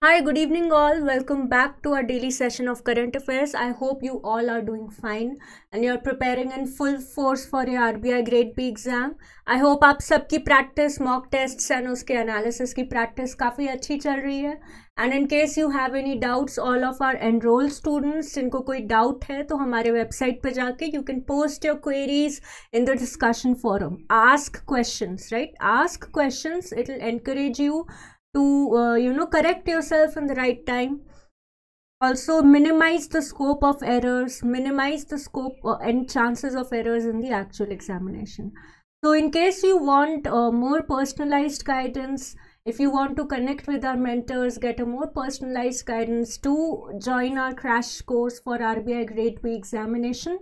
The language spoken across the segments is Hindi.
Hi, good evening all. Welcome back to our daily session of current affairs. I hope you all are doing fine and you're preparing in full force for your RBI grade B exam. I hope aap sabki practice, mock tests and uske analysis ki practice kafi achhi chal rahi And in case you have any doubts, all of our enrolled students, jinko koi doubt hai, to hamare website pe jaake, you can post your queries in the discussion forum. Ask questions, right? Ask questions. It'll encourage you to uh, you know correct yourself in the right time also minimize the scope of errors minimize the scope uh, and chances of errors in the actual examination so in case you want uh, more personalized guidance if you want to connect with our mentors get a more personalized guidance to join our crash course for rbi grade b examination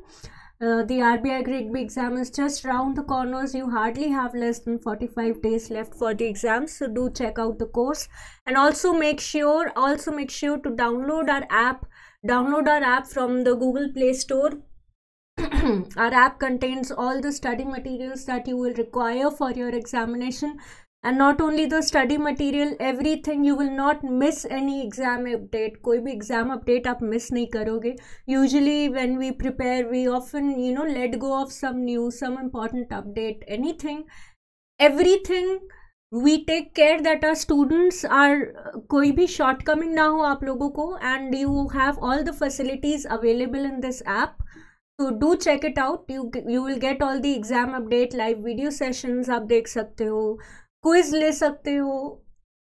uh, the RBI grade B exam is just round the corners. You hardly have less than 45 days left for the exams. So do check out the course and also make sure, also make sure to download our app, download our app from the Google Play Store. our app contains all the study materials that you will require for your examination and not only the study material thing you will not miss any exam update कोई भी एग्ज़ाम अपडेट आप मिस नहीं करोगे usually when we prepare we often you know let go of some news some important update any thing every thing we take care that our students are कोई भी शॉर्टकमिंग ना हो आप लोगों को and you have all the facilities available in this app तो do check it out you you will get all the exam update live video sessions आप देख सकते हो क्विज ले सकते हो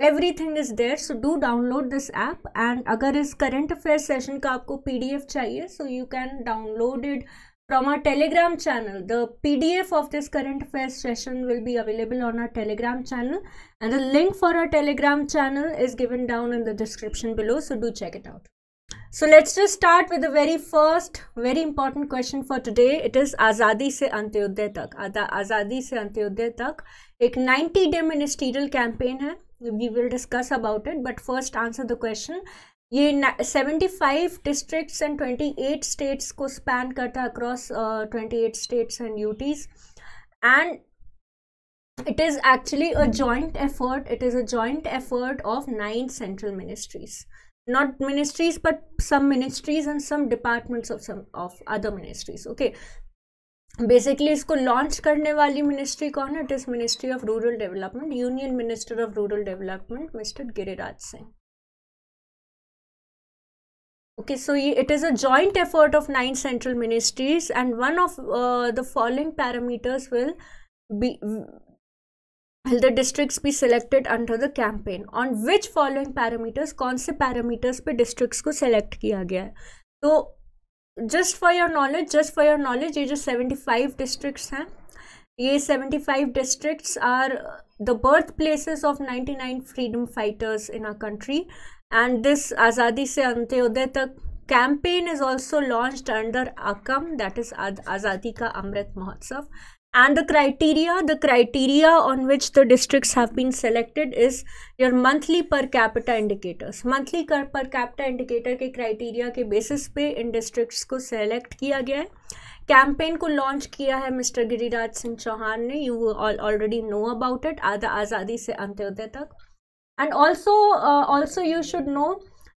every thing is there so do download this app and अगर इस करेंट अफेयर सेशन का आपको पी डी एफ चाहिए so you can download it from our telegram channel the P D F of this current affair session will be available on our telegram channel and the link for our telegram channel is given down in the description below so do check it out So let's just start with the very first very important question for today. It is Azadi se Antyodaya tak. Azadi se Antyodaya tak. एक 90 day ministerial campaign. We will discuss about it, but first answer the question. Question 75 districts and 28 states को स्पैन करता है across twenty eight and it is actually a joint effort it is a joint effort of nine central ministries not ministries but some ministries and some departments of some of other ministries okay basically इसको लॉन्च करने वाली मिनिस्ट्री कौन है it is ministry of rural development union minister of rural development mister Giriraj Singh okay so it is a joint effort of nine central ministries and one of uh, the following parameters will be all the districts भी selected under the campaign on which following parameters कौन से पैरामीटर्स पे डिस्ट्रिक्ट्स को सिलेक्ट किया गया है तो just for your knowledge just for your knowledge ये जो सेवेंटी फाइव डिस्ट्रिक्ट हैं ये seventy five district are the birth places of ninety nine freedom fighters in our country and this आज़ादी से अंत्योदय तक campaign is also launch under अकम दैट इज़ आज़ादी का अमृत महोत्सव and the criteria the criteria on which the districts have been selected is your monthly per capita indicators monthly per capita indicator के criteria के basis पे इन districts को select किया गया है कैंपेन को लॉन्च किया है mister Giriraj Singh Chauhan You already know about it it आधा आज़ादी से अंत्योदय तक and also also you should know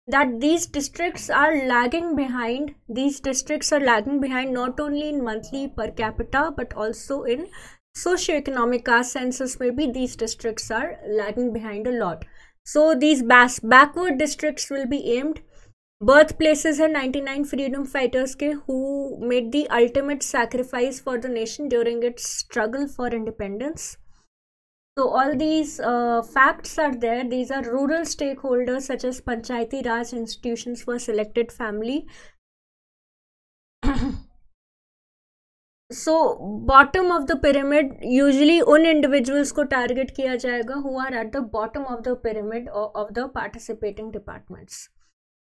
that these districts are lagging behind these districts are lagging behind not only in monthly per capita but also in socioeconomic caste census maybe these districts are lagging behind a lot so these bas- backward districts will be aimed birthplaces and 99 freedom fighters ke who made the ultimate sacrifice for the nation during its struggle for independence so all these uh, facts are there. These are rural stakeholders such as Panchayati Raj institutions for selected family. so bottom of the pyramid usually उन individuals को target किया जाएगा who are at the bottom of the pyramid of the participating departments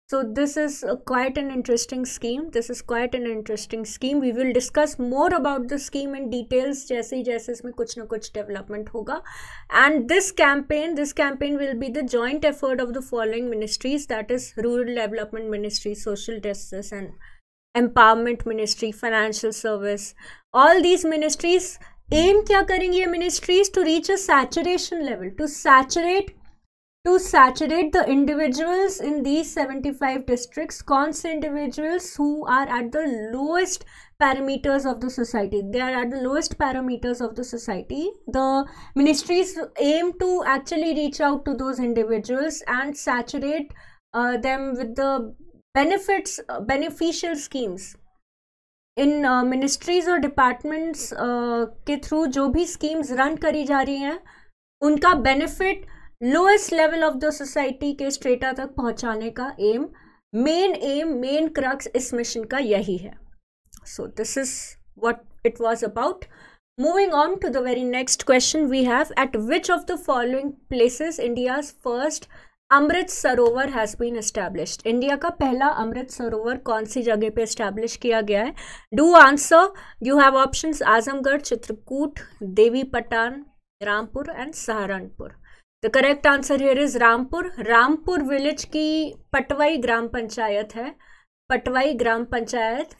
so this is quite an interesting scheme this is quite an interesting scheme we will discuss more about the scheme in details जैसे ही जैसे इसमें कुछ development होगा and this campaign this campaign will be the joint effort of the following ministries that is rural development ministry social justice and empowerment ministry financial service all these ministries aim क्या करेंगी ministries to reach a saturation level to saturate to saturate the individuals in these 75 districts, cons individuals who are at the lowest parameters of the society. They are at the lowest parameters of the society. The ministries aim to actually reach out to those individuals and saturate uh, them with the benefits, uh, beneficial schemes. in uh, ministries or departments. Uh, through, through जो भी स्कीम्स रन करी जा रही हैं उनका benefit lowest level of the society के स्ट्रेटा तक पहुंचाने का aim main aim main crux इस मिशन का यही है so this is what it was about moving on to the very next question we have at which of the following places India's first Amrit Sarovar has been establish India का पहला अमृत सरोवर कौन सी जगह पे इस्टेब्लिश किया गया है do answer you have option Azamgarh Chitrakoot Devi Patan Rampur and Saharanpur the correct answer here is Rampur Rampur village की पटवाई ग्राम पंचायत है पटवाई ग्राम panchayat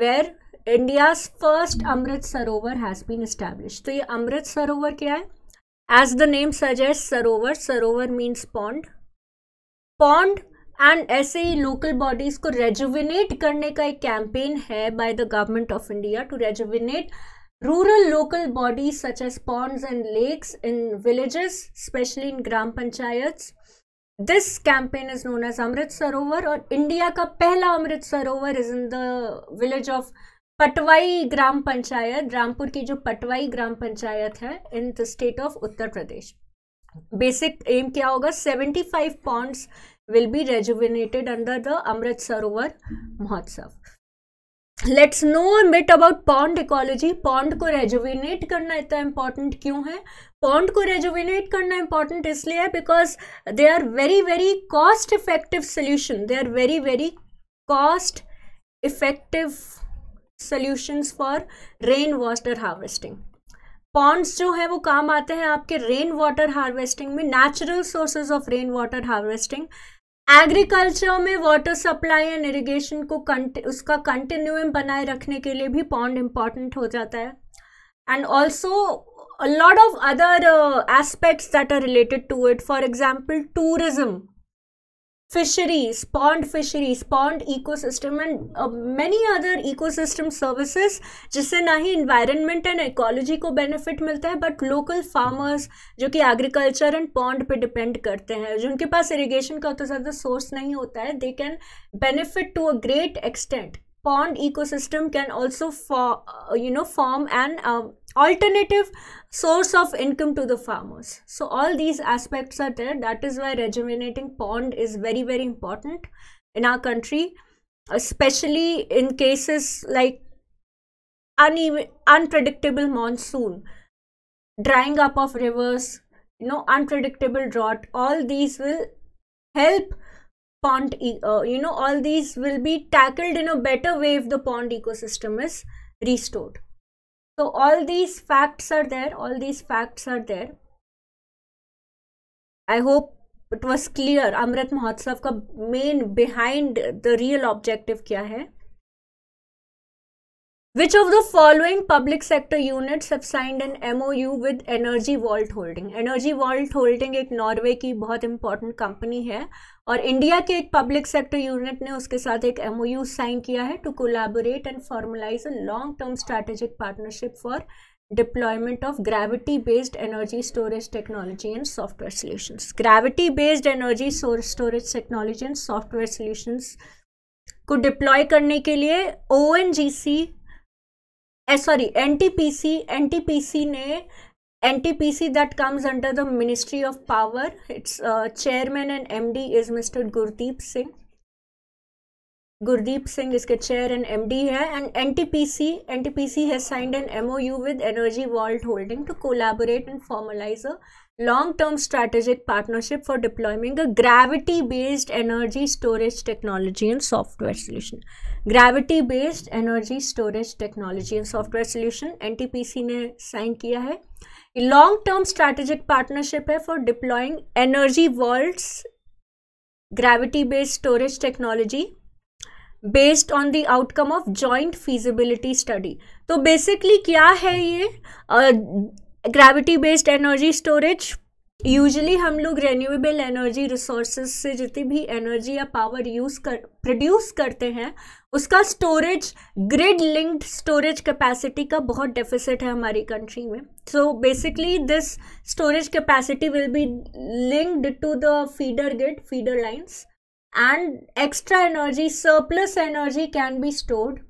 where India's first Amrit Sarovar has been establish तो ये अमृत सरोवर क्या है एज द नेम सजेस्ट सरोवर सरोवर मीन्स पॉन्ड पॉन्ड एंड ऐसे ही लोकल बॉडीज को रेजुविनेट करने का एक कैंपेन है by the government of India to rejuvenate Rural local bodies such as ponds and lakes in villages, especially in Gram Panchayats. This campaign is known as Amrit Sarovar or India ka pehla Amrit Sarovar is in the village of Patwai ग्राम पंचायत रामपुर की जो पटवाई ग्राम पंचायत है in the state of Uttar Pradesh basic aim क्या होगा 75 ponds will be rejuvenated under the Amrit Sarovar Mahotsav let's know bit about pond ecology pond को रेजुविनेट करना इतना इम्पॉर्टेंट क्यों है पॉन्ड को रेजुविनेट करना इम्पॉर्टेंट इसलिए है because they are very very cost effective solution they are very very cost effective solutions for rain water harvesting ponds जो है वो काम आते हैं आपके रेन वाटर हार्वेस्टिंग में natural sources of rain water harvesting agriculture में वाटर सप्लाई एंड इरिगेशन को कंट, उसका कंटिन्यूम बनाए रखने के लिए भी पॉन्ड इम्पॉर्टेंट हो जाता है and also lot of other aspects that are related to it for example tourism fisheries, pond fisheries, pond ecosystem and uh, many other ecosystem services जिससे ना ही environment and ecology को benefit मिलता है but local farmers जो कि agriculture and pond पे depend करते हैं जिनके पास irrigation का उतना ज़्यादा source नहीं होता है they can benefit to a great extent pond ecosystem can also for, you know form an um, alternative source of income to the farmers. So all these aspects are there. That is why rejuvenating pond is very, very important in our country, especially in cases like uneven, unpredictable monsoon, drying up of rivers, you know, unpredictable drought. All these will help pond, uh, you know, all these will be tackled in a better way if the pond ecosystem is restored. so all these facts are there all these facts are there i hope it was clear amrit mahotsav ka main behind the real objective kya hai Which of the following public sector units and signed an MOU with Energy Vault Holding? Energy Vault Holding एक नॉर्वे की बहुत इंपॉर्टेंट कंपनी है और इंडिया के एक पब्लिक सेक्टर यूनिट ने उसके साथ एक एम ओ यू साइन किया है to collaborate and formulise a long term strategic partnership for deployment of gravity based energy storage technology and software solutions gravity based energy storage technology and software solutions को डिप्लॉय करने के लिए O N G C Eh, sorry ntpc ntpc ne NTPC that comes under the Ministry of Power. Its uh, chairman and MD is Mr. Gurdeep Singh. Gurdeep Singh is the chair and MD hai and NTPC NTPC has signed an MOU with Energy Vault Holding to collaborate and formalize a long term strategic partnership for deploying a gravity based energy storage technology and software solution gravity based energy storage technology and software solution ntpc ne sign kiya hai long term strategic partnership hai for deploying energy worlds gravity based storage technology based on the outcome of joint feasibility study तो बेसिकली क्या है ये gravity based energy storage usually हम लोग रेन्यूएबल एनर्जी रिसोर्सेज से जितनी भी एनर्जी या पावर यूज कर प्रोड्यूस करते हैं उसका storage grid linked storage capacity का बहुत डेफिसिट है हमारी कंट्री में so basically this storage capacity will be linked to the feeder grid feeder lines and extra energy surplus energy can be stored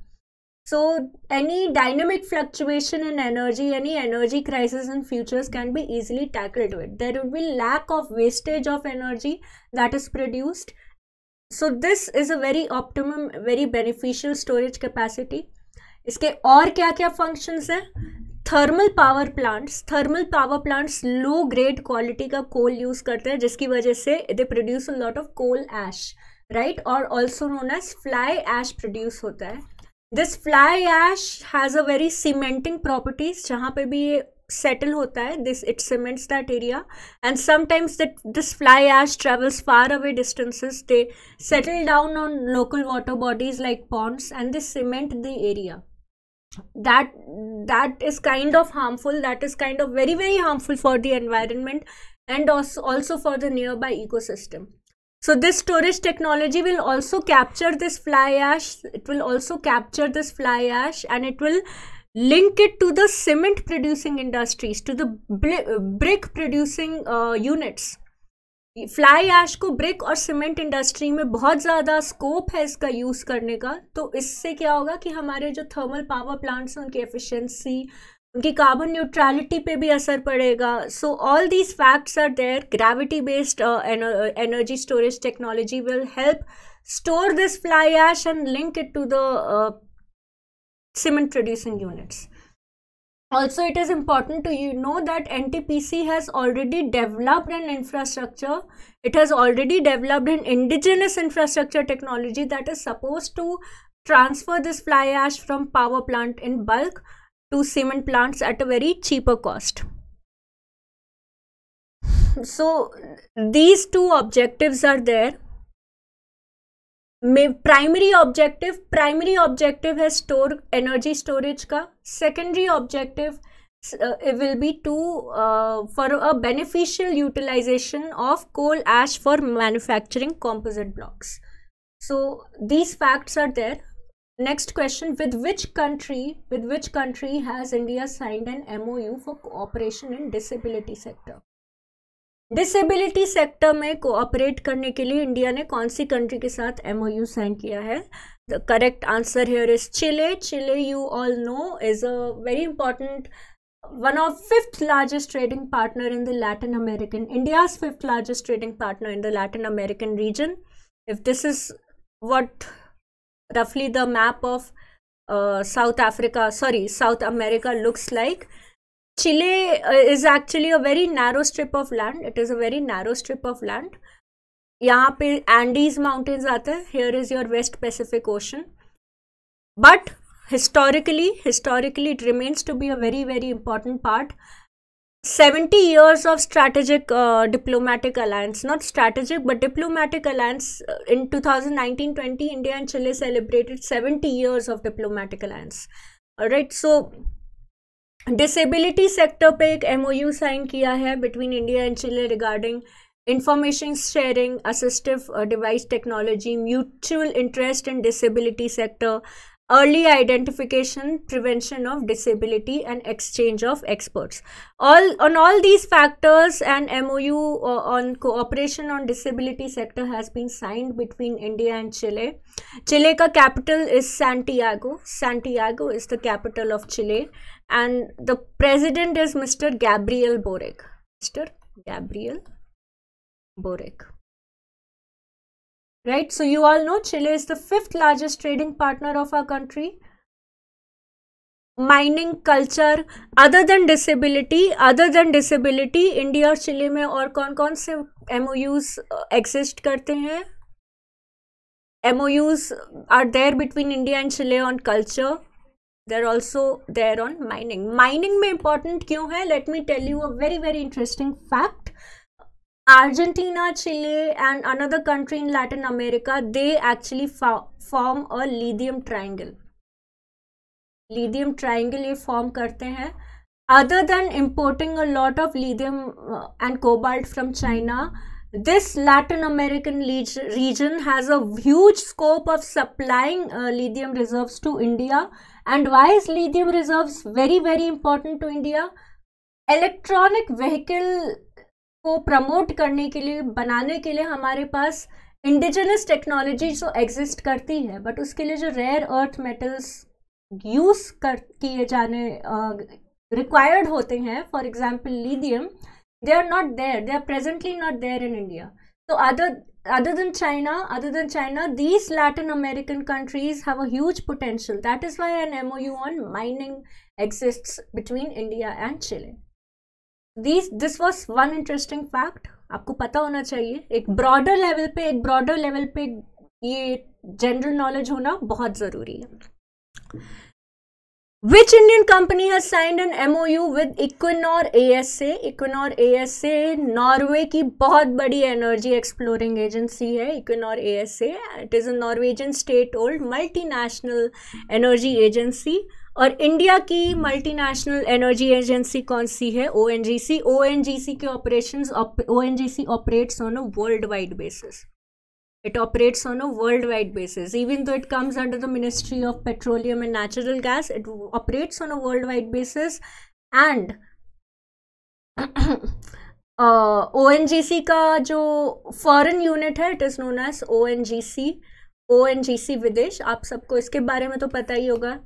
So any dynamic fluctuation in energy, any energy crisis in futures can be easily tackled with. There would be lack of wastage of energy that is produced. So this is a very optimum, very beneficial storage capacity. इसके और क्या क्या फंक्शंस हैं thermal power plants thermal power plants low grade quality का कोल यूज़ करते हैं जिसकी वजह से they produce a lot of coal ash right और also known as fly ash produce होता है this fly ash has a very cementing properties जहाँ पे भी ये सेटल होता है this it cements that area and sometimes that this fly ash travels far away distances they settle down on local water bodies like ponds and this cement the area that that is kind of harmful that is kind of very very harmful for the environment and also also for the nearby ecosystem So this storage technology will also capture this fly ash. It will also capture this fly ash and it will link it to the cement producing industries, to the brick producing uh, units. Fly ash को ब्रिक और सीमेंट इंडस्ट्री में बहुत ज़्यादा स्कोप है इसका यूज़ करने का तो इससे क्या होगा कि हमारे जो थर्मल पावर प्लांट्स हैं उनकी एफिशिएंसी उनकी carbon neutrality. पे भी असर पड़ेगा so all these facts are there gravity based energy storage technology will help store this fly ash and link it to the uh, cement producing units. Also, it is important to you know that NTPC has already developed an infrastructure. It has already developed an indigenous infrastructure technology that is supposed to transfer this fly ash from power plant in bulk to cement plants at a very cheaper cost so these two objectives are there May, primary objective primary objective has store energy storage का secondary objective uh, it will be to uh, for a beneficial utilization of coal ash for manufacturing composite blocks so these facts are there Next question, with which country, with which country has India signed an MOU for cooperation in disability sector? Disability sector में cooperate करने के लिए India ने कौन सी country के साथ MOU साइन किया है The correct answer here is Chile. Chile, you all know, is a very important one of fifth largest trading partner in the latin american india's fifth largest trading partner in the latin american region if this is what roughly the map of uh, South Africa, sorry, South America looks like. Chile uh, is actually a very narrow strip of land. It is a very narrow strip of land. यहाँ पे Andes mountains आते हैं here is your west Pacific historically historically it remains to be a very very important part 70 years of strategic uh, diplomatic alliance not strategic but diplomatic alliance in 2019-20 india and chile celebrated 70 years of diplomatic alliance all right so disability sector पे एक एमओयू साइन किया है between India and Chile regarding information sharing assistive device technology mutual interest in disability sector early identification prevention of disability and exchange of experts all on all these factors an mou uh, on cooperation on disability sector has been signed between india and chile chile ka capital is santiago santiago is the capital of chile and the president is mr gabriel boric mr gabriel boric right so you all know chile is the fifth largest trading partner of our country mining culture other than disability other than disability india or chile mein or kaun kaun se mous exist karte hain mous are there between india and chile on culture they're also there on mining mining mein important kyun hai let me tell you a very very interesting fact Argentina, Chile, and another country in Latin America, they actually fo form a lithium triangle. Lithium triangle ये form करते हैं. Other than importing a lot of lithium uh, and cobalt from China, this Latin American region has a huge scope of supplying uh, lithium reserves to India. And why is lithium reserves very very important to India? Electronic vehicle को प्रमोट करने के लिए बनाने के लिए हमारे पास इंडिजिनस टेक्नोलॉजी जो एग्जिस्ट करती है बट उसके लिए जो रेयर अर्थ मेटल्स यूज कर किए जाने रिक्वायर्ड uh, होते हैं for example lithium they are not there they are presently not there in India तो other other than China other than China these Latin American countries have a huge potential that is why an M O U on mining exist between India and Chile this this was one interesting fact आपको पता होना चाहिए एक ब्रॉडर लेवल पे एक ब्रॉडर लेवल पे ये जनरल नॉलेज होना बहुत ज़रूरी है Which Indian company has signed an MOU with Equinor ASA? Equinor ASA Norway की बहुत बड़ी एनर्जी एक्सप्लोरिंग एजेंसी है Equinor ASA. It is a Norwegian state-owned multinational energy agency. और इंडिया की मल्टीनेशनल एनर्जी एजेंसी कौन सी है ओ N G C O N G C के operation O N G C operates on a world wide basis it on a world wide basis even though it comes under the ministry of petroleum and natural gas it operates on a world wide basis and O N G C का जो फॉरन यूनिट है it is known as O N G C O N G C Videsh आप सबको इसके बारे में तो पता ही होगा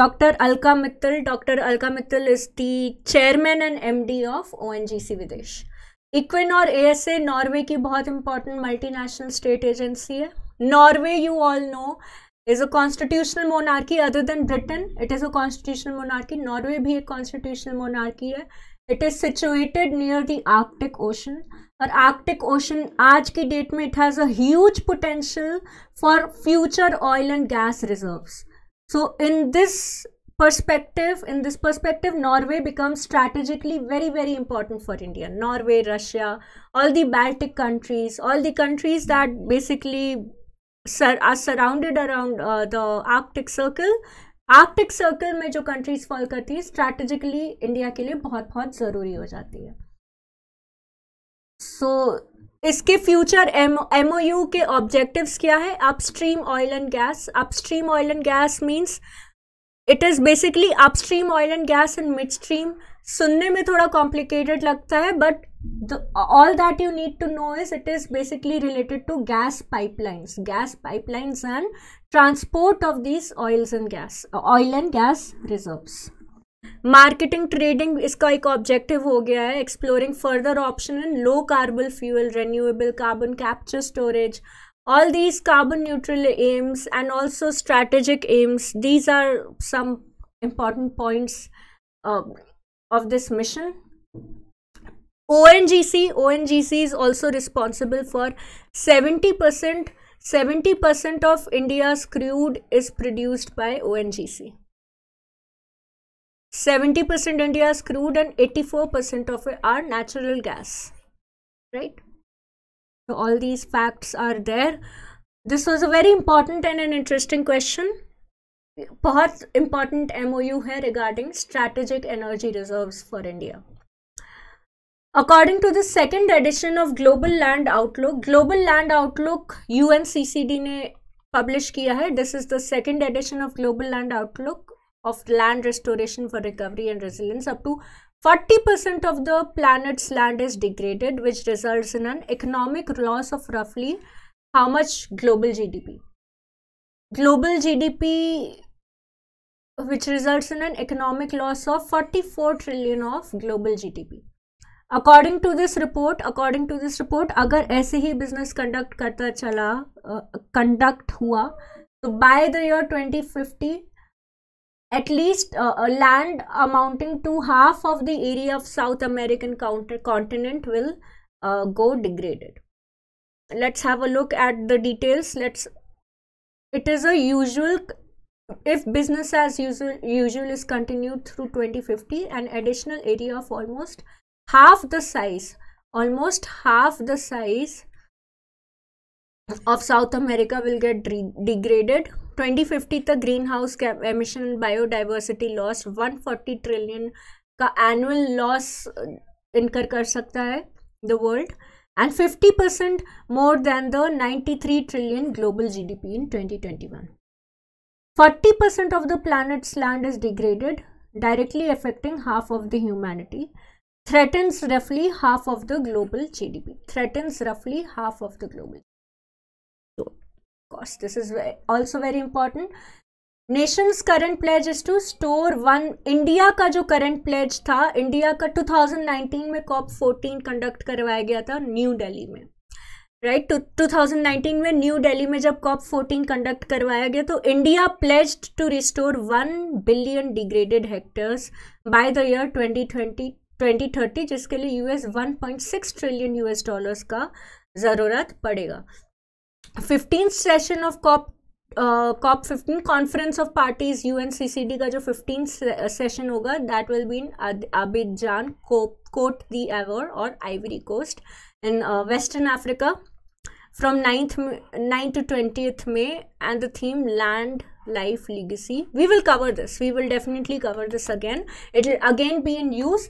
Alka Mittal is the chairman and M D of O N G C Videsh Equinor ASA Norway की बहुत इंपॉर्टेंट मल्टीनेशनल स्टेट एजेंसी है Norway you all know is a constitutional monarchy other than Britain it is a constitutional monarchy Norway भी एक कॉन्स्टिट्यूशनल मोनार्की है it is situated near the Arctic Ocean और आर्कटिक ओशन आज की डेट में it has a huge potential for future oil and gas reserves So in this perspective, in this perspective, Norway becomes strategically very, very important for India. Norway, Russia, all the Baltic countries, all the countries that basically sur are surrounded around uh, the Arctic Circle. Arctic circle में जो कंट्रीज फॉल करती है स्ट्रैटेजिकली इंडिया के लिए बहुत बहुत ज़रूरी हो जाती है सो so, इसके फ्यूचर एम ओ के ऑब्जेक्टिव्स क्या है upstream oil and gas upstream oil and gas means it is basically upstream oil and gas and mid stream सुनने में थोड़ा कॉम्प्लिकेटेड लगता है but all that you need to know is it is basically related to gas pipelines gas pipelines and transport of these oils and gas oil and gas reserves marketing trading इसका एक ऑब्जेक्टिव हो गया है exploring further option in low carbon fuel renewable carbon capture storage all these carbon neutral aims and also strategic aims these are some important points of this mission O N G C O N G C is also responsible for seventy percent seventy percent of India's crude is produced by O N G C 70% India is crude and 84% of it are natural gas. Right? So all these facts are there. This was a very important and an interesting question. बहुत important MOU है regarding strategic energy reserves for India. According to the second edition of Global Land Outlook, Global Land Outlook UNCCD ने published किया है. This is the second edition of Global Land Outlook of land restoration for recovery and resilience up to 40% of the planet's land is degraded which results in an economic loss of roughly how much global gdp global gdp which results in an economic loss of 44 trillion of global gdp according to this report. According to this report, agar ऐसे business conduct कंडक्ट करता चला conduct uh, by the year 2050 at least uh, a land amounting to half of the area of South American counter continent will uh, go degraded. Let's have a look at the details. Let's. It is a usual. If business as usual, usual is continued through 2050, an additional area of almost half the size, almost half the size of South America will get degraded 2050 तक greenhouse house emission biodiversity loss 140 trillion का एनुअल लॉस इनकर कर सकता है the world and 50 percent more than the 93 trillion global GDP in 2021 40 percent of the planet's land is degraded, directly affecting half of the humanity, threatens roughly half of the global GDP, threatens roughly half of the global course this is also very important nation's current pledge is to store one india ka jo current pledge tha india ka 2019 mein cop 14 conduct karwaya gaya tha new delhi में राइट थाउजेंड नाइनटीन में न्यू डेली में जब कॉप फोर्टीन कंडक्ट करवाया गया तो India pledged to restore one billion degraded hectares by the year twenty thirty जिसके लिए US one point six trillion US dollars का ज़रूरत पड़ेगा Fifteenth session of COP COP fifteen conference of parties UNCCD का जो फिफ्टीन सेशन uh, होगा that will be in Abidjan, Cote d'Ivoire or Ivory Coast in in uh, western from 9th 9th to 20th may and the theme land life legacy we will cover this we will definitely cover this again it will again be in use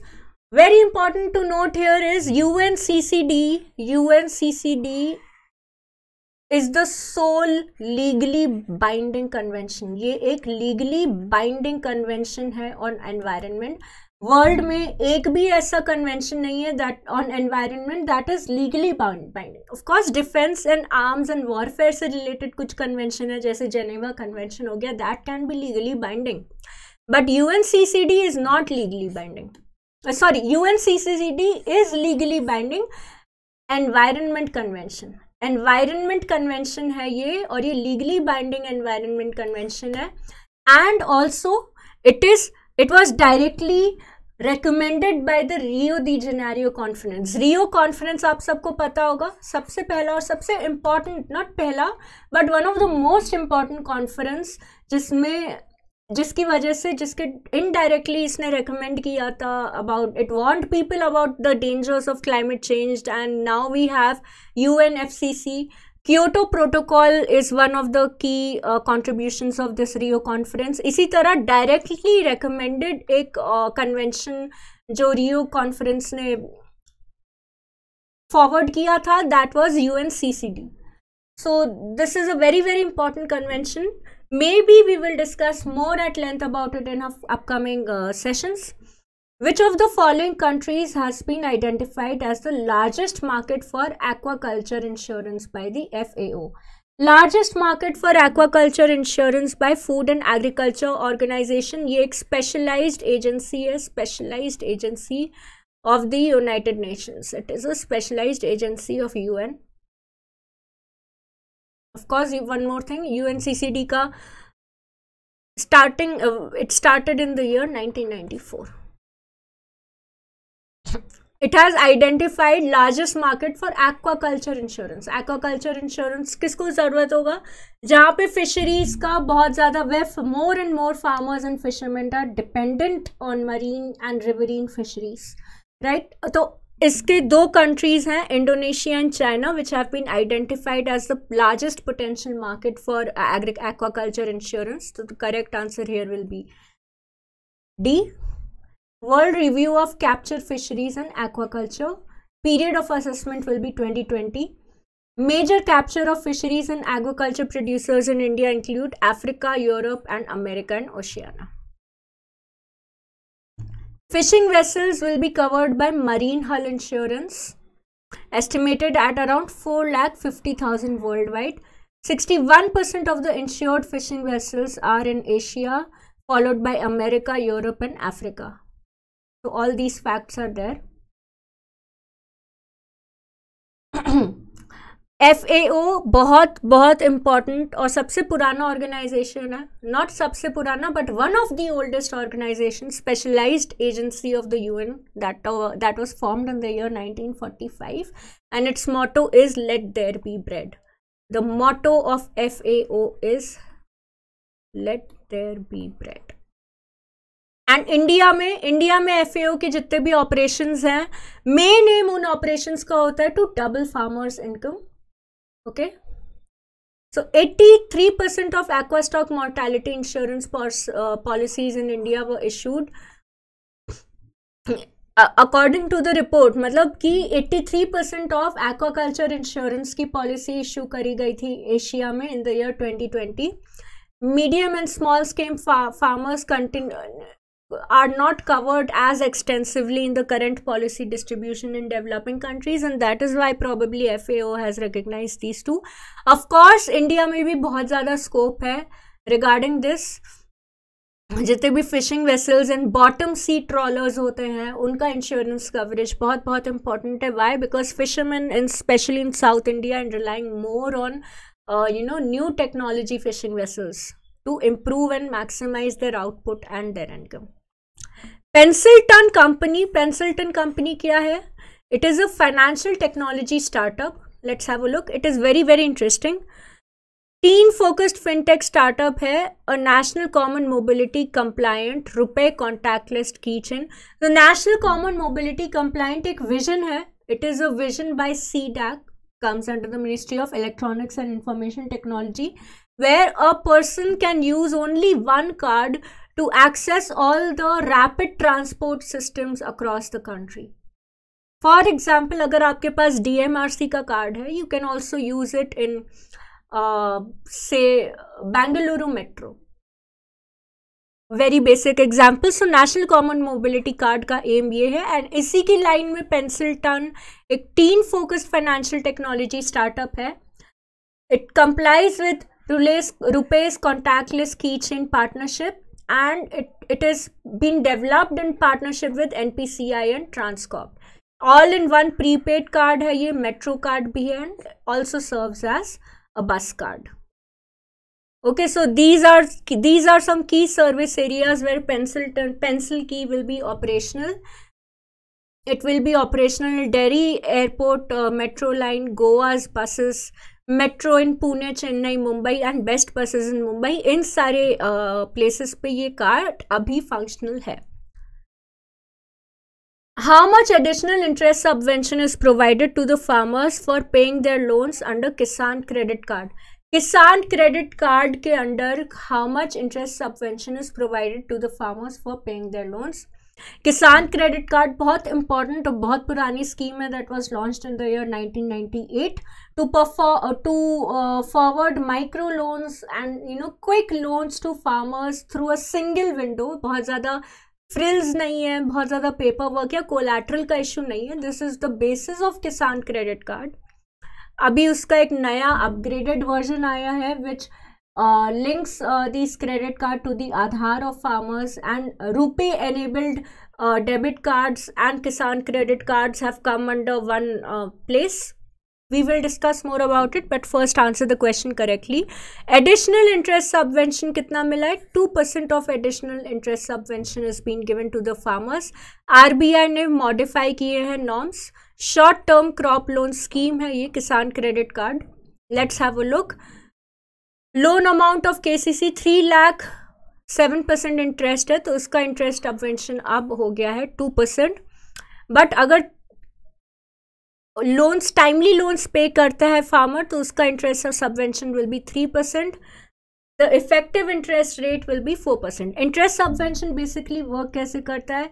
very important to note here is unccd unccd is the sole legally binding convention ये एक लीगली बाइंडिंग कन्वेंशन है ऑन एनवायरमेंट वर्ल्ड में एक भी ऐसा कन्वेंशन नहीं है that on environment that is legally binding of course defence and arms and warfare से रिलेटेड कुछ कन्वेंशन है जैसे जेनेवा कन्वेंशन हो गया that can be legally binding but U N C C D is not legally binding sorry U N C C D is legally binding environment convention environment convention है ये और ये लीगली बाइंडिंग एनवायरमेंट कन्वेंशन है and also it is it was directly recommended by the Rio de Janeiro conference Rio conference आप सबको पता होगा सबसे पहला और सबसे इम्पॉर्टेंट नॉट पहला but one of the most important conference जिसमें जिसकी वजह से जिसके इनडायरेक्टली इसने रेकमेंड किया था about it warned people about the dangers of climate change and now we have U N F C C Kyoto protocol is one of the key contributions of this Rio conference इसी तरह डायरेक्टली रिकमेंडेड एक कन्वेंशन uh, जो रियो कॉन्फ्रेंस ने फॉरवर्ड किया था that was U N C C D so this is a very very important convention maybe we will discuss more at length about it in our upcoming uh, sessions which of the following countries has been identified as the largest market for aquaculture insurance by the fao largest market for aquaculture insurance by food and agriculture organization ye ek specialized agency a specialized agency of the united nations it is a specialized agency of un of course one more thing U N C C D का starting it started in the it has identified largest market for aquaculture insurance aquaculture insurance किसको जरूरत होगा जहां पर फिशरीज का बहुत ज़्यादा where more and more farmers and fisherman are dependent on marine and riverine fisheries right तो इसके दो कंट्रीज़ हैं Indonesia and China which have been identified as the largest potential market for agri aquaculture insurance तो the correct answer here will be the world review of capture fisheries and aquaculture period of assessment will be 2020. Major capture of fisheries and aquaculture producers in India include Africa, Europe and America and Oceania. Fishing vessels will be covered by marine hull insurance estimated at around 4,50,000 worldwide. 61% of the insured fishing vessels are in Asia, followed by America, Europe and Africa. So all these facts are there. एफ बहुत बहुत इम्पॉर्टेंट और सबसे पुराना ऑर्गेनाइजेशन है नॉट सबसे पुराना but one of the oldest organisation specialised agency of the U N that that was formed in the year 1945 and its motto is let there be bread the motto of F is let there be bread and India में इंडिया में एफ के जितने भी ऑपरेशन हैं मेन एम उन ऑपरेशन का होता है to double farmers income okay so 83% of aqua stock mortality insurance uh, policies in india were issued according to the report matlab ki 83% of aquaculture insurance ki policy issue kari gayi thi asia mein in the year 2020 medium and small scale farmers continue are not covered as extensively in the current policy distribution in developing countries and that is why probably FAO has recognized these two. Of course, India may be बहुत ज़्यादा scope here regarding this. जितने भी fishing vessels and bottom sea trawlers होते हैं उनका इंश्योरेंस कवरेज बहुत बहुत इंपॉर्टेंट है why because fisherman and specially in south India and relying more on you know new technology fishing vessels to improve and maximize their output and their income. Pencilton Company. Pencilton Company, क्या है it is a financial technology startup let's have a look it is very very interesting teen focused fintech startup hai a national common mobility compliant rupee contactless keychain the national common mobility compliant ek vision hai it is a vision by cdac comes under the ministry of electronics and information technology where a person can use only one card to access all the rapid transport systems across the country. For example अगर आपके पास DMRC का कार्ड है you can also use it in से Bengaluru metro very basic example so national common mobility card का एम ये है एंड इसी की लाइन में पेंसिल टन एक टीन फोकस्ड फाइनेंशियल टेक्नोलॉजी स्टार्टअप है it complies with rules RuPay's contactless की chain partnership and it, it is being developed in partnership with NPCI and Transcorp. All in one prepaid card hai ye, metro card bhi hai and also serves as a bus card. Okay, so these are these are some key service areas where pencil pencil key will be operational. It will be operational Delhi airport, uh, metro line, Goa's buses, metro in Pune Chennai Mumbai and best buses in Mumbai in सारे प्लेसेस पे ये कार्ड अभी फंक्शनल है how much additional interest subvention is provided to the farmers for paying their loans under Kisan credit card Kisan credit card के under how much interest subvention is provided to the farmers for paying their loans Kisan credit card बहुत इंपॉर्टेंट और बहुत पुरानी स्कीम है that was launched in the year 1998 to perform to forward micro loans and you know quick loans to farmers through a single window बहुत ज़्यादा फ्रिल्स नहीं है बहुत ज़्यादा पेपर वर्क या कोलेट्रल का इशू नहीं है this is the basis of Kisan credit card अभी उसका एक नया अपग्रेडेड वर्जन आया है which Uh, links uh, these credit card to the Aadhaar of farmers and rupee enabled uh, debit cards and Kisan credit cards have come under one uh, place. We will discuss more about it but first answer the question correctly. Additional interest subvention kitna mila hai? 2% of additional interest subvention is being given to the farmers. RBI ne modify kiye hai norms. Short term crop loan scheme hai ye Kisan credit card. Let's have a look. Loan amount of K C three lakh seven percent interest है तो उसका इंटरेस्ट वेंशन अब हो गया है टू परसेंट बट अगर लोन्स टाइमली लोन्स पे करता है फार्मर तो उसका interest of subvention will be three percent the effective interest rate will be four percent interest subvention basically work कैसे करता है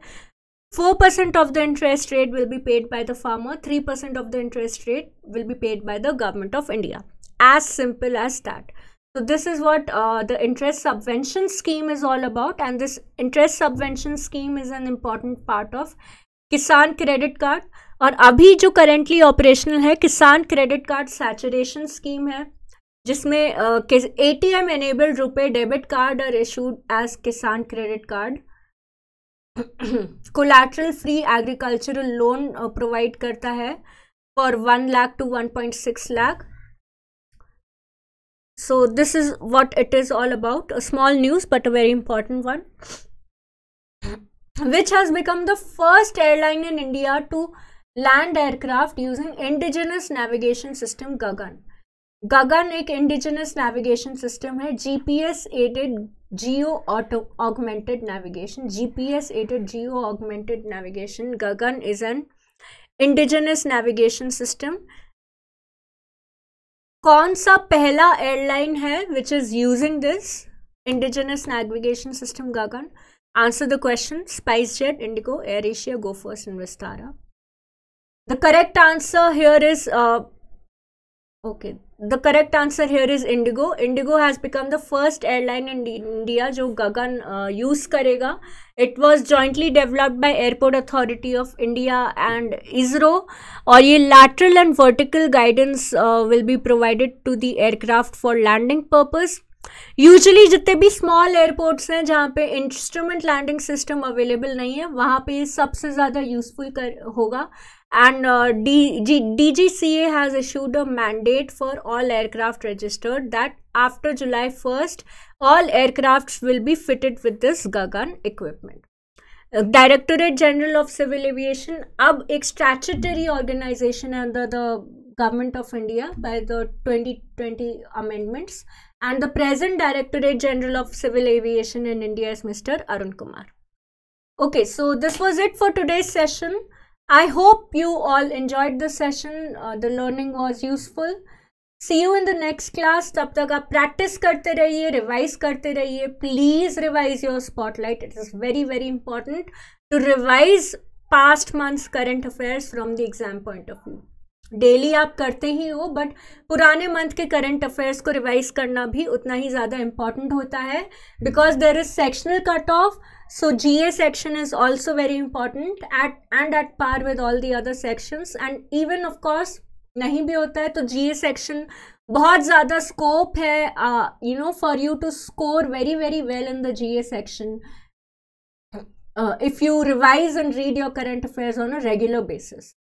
four percent of the interest rate will be paid by the farmer three percent of the interest rate will be paid by the government of India as simple as that So this is what uh, the interest subvention scheme is all about and this interest subvention scheme is an important part of Kisan credit card और अभी जो करेंटली ऑपरेशनल है किसान क्रेडिट कार्ड सैचुरेशन स्कीम है जिसमें A T M enabled RuPay debit card और issued as Kisan credit card collateral free agricultural loan provide करता है for one lakh to one point six lakh so this is what it is all about a small news but a very important one which has become the first airline in india to land aircraft using indigenous navigation system gagan gagan an indigenous navigation system gps aided geo augmented navigation gps aided geo augmented navigation gagan is an indigenous navigation system कौन सा पहला एयरलाइन है which is using this indigenous navigation system Gagan answer the question SpiceJet IndiGo AirAsia Go First and Vistara The correct answer here is uh, okay the correct answer here is indigo indigo has become the first airline in india jo gagan uh, use karega it was jointly developed by airport authority of india and isro aur ye lateral and vertical guidance uh, will be provided to the aircraft for landing purpose usually जितने भी स्मॉल एयरपोर्ट्स हैं जहाँ पे इंस्ट्रूमेंट लैंडिंग सिस्टम अवेलेबल नहीं है वहाँ पे ये सबसे ज़्यादा यूज़फुल कर होगा and uh, DG, DGCA has issued a mandate for all aircraft registered that after July 1st, all aircrafts will be fitted with this Gagan equipment. Uh, directorate General of Civil Aviation, ab एक organization under the government of India by the 2020 amendments and the present directorate general of civil aviation in india is mr arun kumar okay so this was it for today's session I hope you all enjoyed the session. Uh, the learning was useful. See you in the next class तब तक आप प्रैक्टिस करते रहिए रिवाइज करते रहिए please revise your spotlight it is very very important to revise past months current affairs from the exam point of view daily आप करते ही हो बट पुराने मंथ के करंट अफेयर्स को रिवाइज करना भी उतना ही ज़्यादा इम्पॉर्टेंट होता है because there is sectional cut off So GA section is also very important at and at par with all the other sections and even of course नहीं भी होता है तो GA section बहुत ज़्यादा scope है uh, you know for you to score very very well in the GA section uh, if you revise and read your current affairs on a regular basis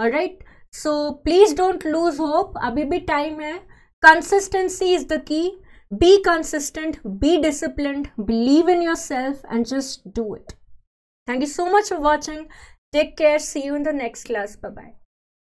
alright so please don't lose hope अभी भी time है consistency is the key be consistent, be disciplined, believe in yourself, and just do it. Thank you so much for watching. Take care. See you in the next class. Bye bye.